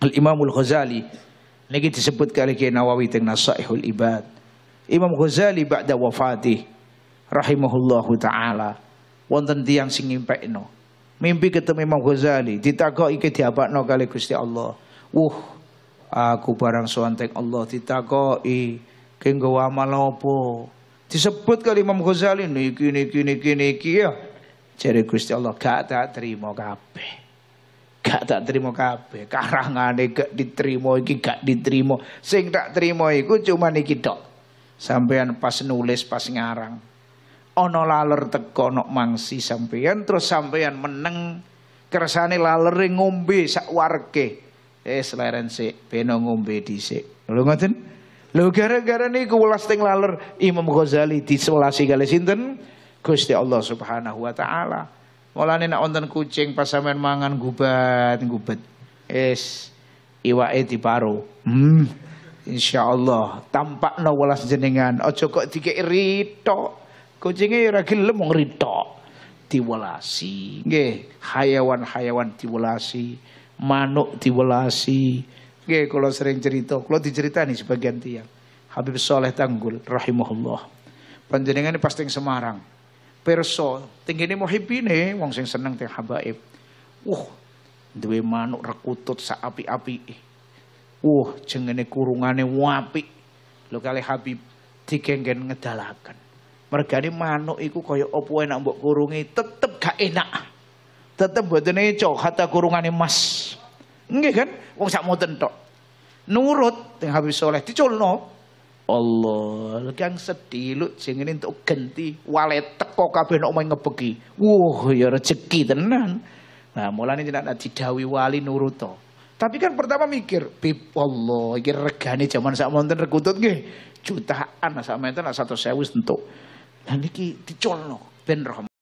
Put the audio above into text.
Al-Imamul Ghazali niki disebut kali ke Nawawi teng Nasaihul Ibad. Imam Ghazali ba'da wafatih rahimahullahu taala wonten tiyang sing ngimpekno. Mimpi ketemu Imam Ghazali ditakoki ke diapakno kali Gusti Allah. Wuh, aku barang suantek Allah ditakoki kenggo amal malopo. Disebut kali Imam Ghazali niki niki niki niki ya. Jadi Gusti Allah gak tak terima kabeh tak terima kabeh. Karangane gak diterima iki gak diterima. Sing tak terima iku cuman iki tok. Sampean pas nulis pas ngarang. Ana laler teko nok mangsi sampean terus sampean meneng kersane laler ngombe sak warke. Eh seleren sik beno ngombe dhisik. Lho ngoten? Lho gara-gara niku welas teng laler Imam Ghazali diselasi kali sinten? Gusti Allah Subhanahu wa taala. Mulane nek wonten kucing pas sampean mangan gubat, gubet. Is iwake diparu. Hmm. Insyaallah tampakno welas jenengan. Aja kok dikek ritok. Kucinge ora gelem mung ritok. Diwelasi. Nggih, hayawan-hayawan diwelasi, manuk diwelasi. Nggih, kula sering cerita, kula diceritani sebagian tiang. Habib Soleh Tanggul rahimahullah. Panjenengan pasti Semarang person, tingin mo hipine, wong sing seneng teh habaib. Uh, duwe manuk rekutut sa api-api. Uh, jengene kurungane wapi. Lho kali Habib digenggen ngedalakan. Mergane manuk iku kaya opo enak mbok kurungi, tetep gak enak. Tetep mboten eco kata kurungane mas. enggak kan? Wong sak mau tok. Nurut teng Habib Soleh diculno Allah, kang sedih lu sing untuk ganti genti walet teko kabeh nek omah ngebeki. Wuh, ya rezeki tenan. Nah, mulane ada didawi wali nuruto. Tapi kan pertama mikir, bib Allah, iki regane jaman sak monten rekutut nggih. Jutaan sak menten sak satu entuk. Lah niki dicolno ben rahmat.